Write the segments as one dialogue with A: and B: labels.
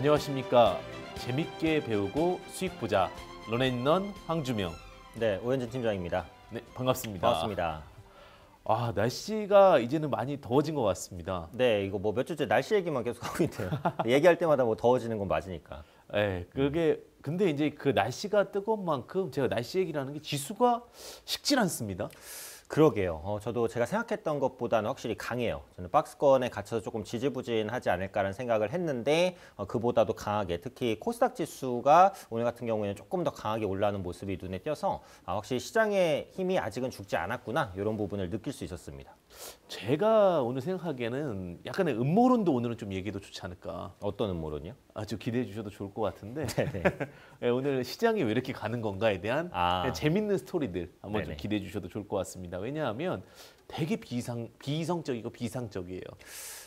A: 안녕하십니까. 재밌게 배우고 수익 보자. 런앤런 황주명. 네, 오현진 팀장입니다. 네, 반갑습니다. 반갑습니다. 아, 날씨가 이제는 많이 더워진 것 같습니다. 네, 이거 뭐 몇 주째 날씨 얘기만 계속 하고 있대요 얘기할 때마다 뭐 더워지는 건 맞으니까. 네, 그게 근데 이제 그 날씨가 뜨거운 만큼 제가 날씨 얘기라는 게 지수가 식진 않습니다. 그러게요. 어, 저도 제가 생각했던 것보다는 확실히 강해요.
B: 저는 박스권에 갇혀서 조금 지지부진하지 않을까라는 생각을 했는데 어, 그보다도 강하게 특히 코스닥 지수가 오늘 같은 경우에는 조금 더 강하게 올라오는 모습이 눈에 띄어서 아, 확실히
A: 시장의 힘이 아직은 죽지 않았구나 이런 부분을 느낄 수 있었습니다. 제가 오늘 생각하기에는 약간의 음모론도 오늘은 좀 얘기도 좋지 않을까. 어떤 음모론이요? 아주 기대해 주셔도 좋을 것 같은데 네, 네. 예, 오늘 시장이 왜 이렇게 가는 건가에 대한 아. 예, 재밌는 스토리들 한번 네네. 좀 기대해 주셔도 좋을 것 같습니다. 왜냐하면 되게 비상 비이성적이고 비상적이에요.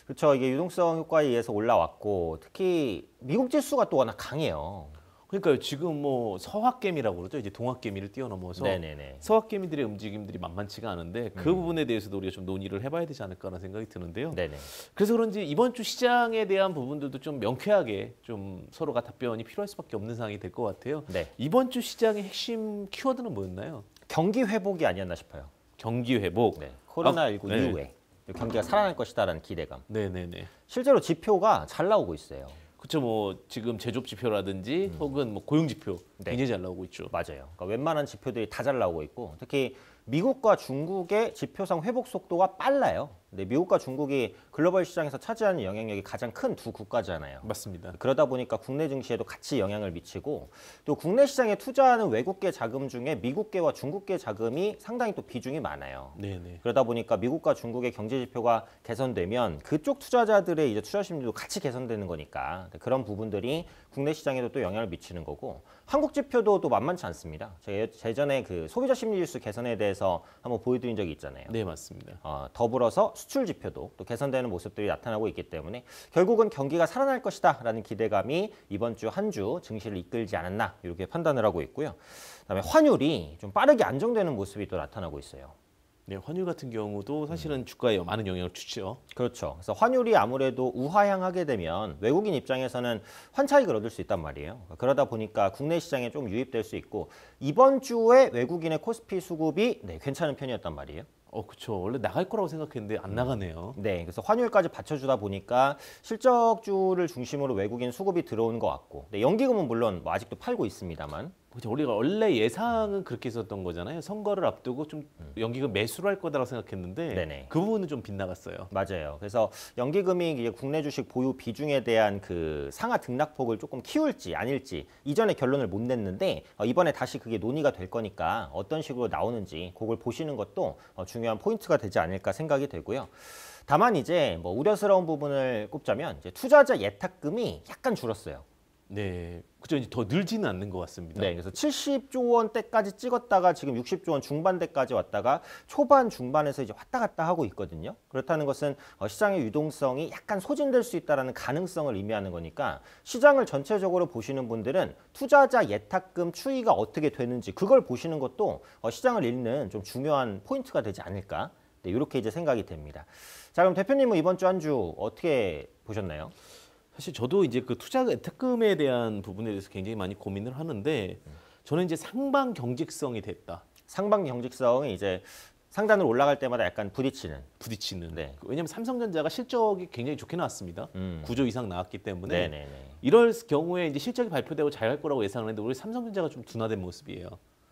A: 그렇죠. 이게 유동성 효과에 의해서 올라왔고 특히 미국 지수가 또 워낙 강해요. 그러니까요. 지금 뭐 서학개미라고 그러죠. 이제 동학개미를 뛰어넘어서 네네네. 서학개미들의 움직임들이 만만치가 않은데 그 음. 부분에 대해서도 우리가 좀 논의를 해봐야 되지 않을까라는 생각이 드는데요. 네네. 그래서 그런지 이번 주 시장에 대한 부분들도 좀 명쾌하게 좀 서로가 답변이 필요할 수밖에 없는 상황이 될 것 같아요. 네. 이번 주 시장의 핵심 키워드는 뭐였나요? 경기 회복이 아니었나 싶어요. 경기 회복, 네. 코로나19 아, 네. 이후에 경기가 살아날
B: 것이다라는 기대감. 네네네. 실제로 지표가 잘 나오고 있어요. 그렇죠. 뭐 지금 제조업 지표라든지 음. 혹은 뭐 고용 지표 네. 굉장히 잘 나오고 있죠. 맞아요. 그러니까 웬만한 지표들이 다 잘 나오고 있고 특히 미국과 중국의 지표상 회복 속도가 빨라요. 네, 미국과 중국이 글로벌 시장에서 차지하는 영향력이 가장 큰 두 국가잖아요. 맞습니다. 그러다 보니까 국내 증시에도 같이 영향을 미치고 또 국내 시장에 투자하는 외국계 자금 중에 미국계와 중국계 자금이 상당히 또 비중이 많아요. 네네. 네. 그러다 보니까 미국과 중국의 경제 지표가 개선되면 그쪽 투자자들의 이제 투자 심리도 같이 개선되는 거니까 그런 부분들이 국내 시장에도 또 영향을 미치는 거고 한국 지표도 또 만만치 않습니다. 제가 예전에 그 소비자 심리 지수 개선에 대해 대해서 한번 보여드린 적이 있잖아요. 네, 맞습니다. 어, 더불어서 수출 지표도 또 개선되는 모습들이 나타나고 있기 때문에 결국은 경기가 살아날 것이다라는 기대감이 이번 주 한주 주 증시를 이끌지 않았나 이렇게 판단을 하고 있고요. 그다음에 환율이 좀 빠르게 안정되는 모습이 또 나타나고 있어요. 네, 환율 같은 경우도 사실은 음. 주가에 많은 영향을 주죠. 그렇죠. 그래서 환율이 아무래도 우하향하게 되면 외국인 입장에서는 환차익을 얻을 수 있단 말이에요. 그러다 보니까 국내 시장에 좀 유입될 수 있고 이번 주에 외국인의 코스피 수급이 네, 괜찮은 편이었단 말이에요. 어, 그죠 원래 나갈 거라고 생각했는데 안 음. 나가네요. 네, 그래서 환율까지 받쳐주다 보니까 실적주를 중심으로 외국인 수급이 들어온 것
A: 같고 네, 연기금은 물론 뭐 아직도 팔고 있습니다만 그렇죠. 우리가 원래 예상은 그렇게 있었던 거잖아요. 선거를 앞두고 좀 음. 연기금 매수를 할 거다라고 생각했는데 네네. 그 부분은 좀 빗나갔어요.
B: 맞아요. 그래서 연기금이 국내 주식 보유 비중에 대한 그 상하 등락폭을 조금 키울지 아닐지 이전에 결론을 못 냈는데 어, 이번에 다시 그게 논의가 될 거니까 어떤 식으로 나오는지 그걸 보시는 것도 어, 중요한 포인트가 되지 않을까 생각이 되고요. 다만 이제 뭐 우려스러운 부분을 꼽자면 투자자 예탁금이 약간 줄었어요. 네, 그죠. 이제 더 늘지는 않는 것 같습니다. 네, 그래서 70조 원대까지 찍었다가 지금 60조 원 중반대까지 왔다가 초반 중반에서 이제 왔다 갔다 하고 있거든요. 그렇다는 것은 어, 시장의 유동성이 약간 소진될 수 있다라는 가능성을 의미하는 거니까 시장을 전체적으로 보시는 분들은 투자자 예탁금 추이가 어떻게 되는지 그걸 보시는 것도 어, 시장을 읽는 좀 중요한 포인트가 되지 않을까. 네, 이렇게 이제 생각이 됩니다. 자, 그럼
A: 대표님은 이번 주 한주 주 어떻게 보셨나요? 사실 저도 이제 그 투자 특택금에 대한 부분에 대해서 굉장히 많이 고민을 하는데 저는 이제 상방 경직성이 됐다. 상방 경직성이 이제 상단으로 올라갈 때마다 약간 부딪히는. 부딪히는. 네. 그 왜냐하면 삼성전자가 실적이 굉장히 좋게 나왔습니다. 음. 구 9조 이상 나왔기 때문에 네네네. 이럴 경우에 이제 실적이 발표되고 잘 갈 거라고 예상했는데 우리 삼성전자가 좀 둔화된 모습이에요.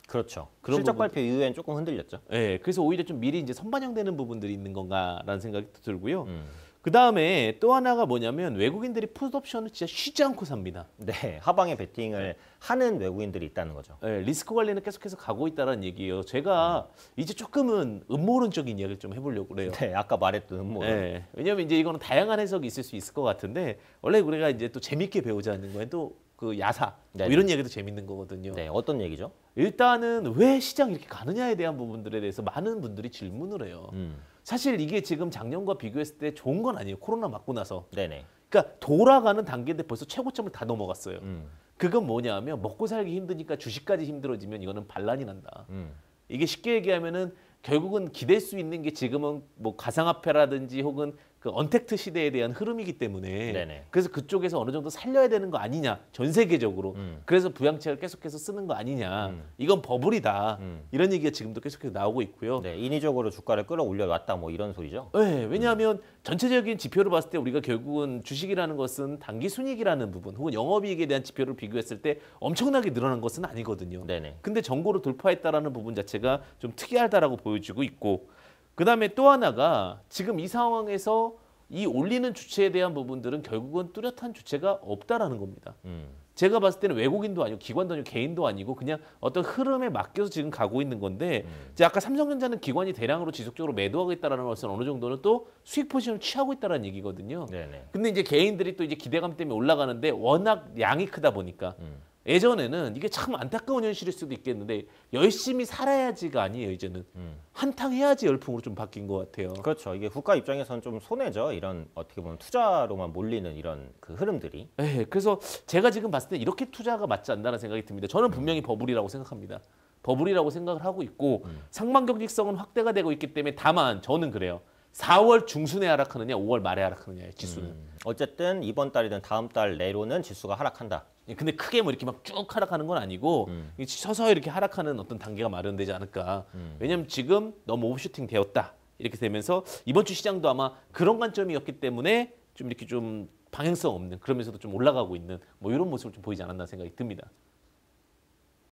A: 그렇죠. 실적 부분 발표 이후엔 조금 흔들렸죠. 네, 그래서 오히려 좀 미리 이제 선반영되는 부분들이 있는 건가라는 생각이 들고요. 음. 그 다음에 또 하나가 뭐냐면 외국인들이 풋옵션을 진짜 쉬지 않고 삽니다. 네, 하방에 베팅을 네. 하는 외국인들이 있다는 거죠. 네, 리스크 관리는 계속해서 가고 있다는 얘기예요. 제가 음. 이제 조금은 음모론적인 이야기를 좀 해보려고 그래요. 네, 아까 말했던 음모론. 네, 왜냐하면 이제 이거는 다양한 해석이 있을 수 있을 것 같은데 원래 우리가 이제 또 재밌게 배우자는 거에요 또그 야사 뭐 네, 네. 이런 얘기도 재밌는 거거든요. 네, 어떤 얘기죠? 일단은 왜 시장 이렇게 가느냐에 대한 부분들에 대해서 많은 분들이 질문을 해요. 음. 사실 이게 지금 작년과 비교했을 때 좋은 건 아니에요. 코로나 맞고 나서. 네네. 그러니까 돌아가는 단계인데 벌써 최고점을 다 넘어갔어요. 음. 그건 뭐냐면 먹고 살기 힘드니까 주식까지 힘들어지면 이거는 반란이 난다. 음. 이게 쉽게 얘기하면은 결국은 기댈 수 있는 게 지금은 뭐 가상화폐라든지 혹은 그 언택트 시대에 대한 흐름이기 때문에 네네. 그래서 그쪽에서 어느 정도 살려야 되는 거 아니냐 전 세계적으로 음. 그래서 부양책을 계속해서 쓰는 거 아니냐 음. 이건 버블이다 음. 이런 얘기가 지금도 계속해서 나오고 있고요. 네, 인위적으로 주가를 끌어올려 놨다 뭐 이런 소리죠. 네, 왜냐하면 전체적인 지표를 봤을 때 우리가 결국은 주식이라는 것은 단기 순이익이라는 부분 혹은 영업이익에 대한 지표를 비교했을 때 엄청나게 늘어난 것은 아니거든요. 네네. 근데 정고로 돌파했다라는 부분 자체가 좀 특이하다라고 보여지고 있고. 그 다음에 또 하나가 지금 이 상황에서 이 올리는 주체에 대한 부분들은 결국은 뚜렷한 주체가 없다라는 겁니다. 음. 제가 봤을 때는 외국인도 아니고 기관도 아니고 개인도 아니고 그냥 어떤 흐름에 맡겨서 지금 가고 있는 건데 음. 이제 아까 삼성전자는 기관이 대량으로 지속적으로 매도하고 있다라는 것은 어느 정도는 또 수익 포지션을 취하고 있다라는 얘기거든요. 네네. 근데 이제 개인들이 또 이제 기대감 때문에 올라가는데 워낙 양이 크다 보니까 음. 예전에는 이게 참 안타까운 현실일 수도 있겠는데 열심히 살아야지가 아니에요 이제는 음. 한탕 해야지 열풍으로 좀 바뀐 것 같아요. 그렇죠. 이게 국가 입장에서는 좀 손해죠. 이런 어떻게 보면 투자로만 몰리는 이런 그 흐름들이. 네, 그래서 제가 지금 봤을 때 이렇게 투자가 맞지 않다는 생각이 듭니다. 저는 음. 분명히 버블이라고 생각합니다. 버블이라고 생각을 하고 있고 음. 상반 경직성은 확대가 되고 있기 때문에 다만 저는 그래요. 4월 중순에 하락하느냐, 5월 말에 하락하느냐의 지수는. 음. 어쨌든 이번 달이든 다음 달 내로는 지수가 하락한다. 예, 근데 크게 뭐 이렇게 막 쭉 하락하는 건 아니고 음. 서서히 이렇게 하락하는 어떤 단계가 마련되지 않을까. 음. 왜냐하면 지금 너무 오버슈팅 되었다 이렇게 되면서 이번 주 시장도 아마 그런 관점이었기 때문에 좀 이렇게 좀 방향성 없는 그러면서도 좀 올라가고 있는 뭐 이런 모습을 좀 보이지 않았나 생각이 듭니다.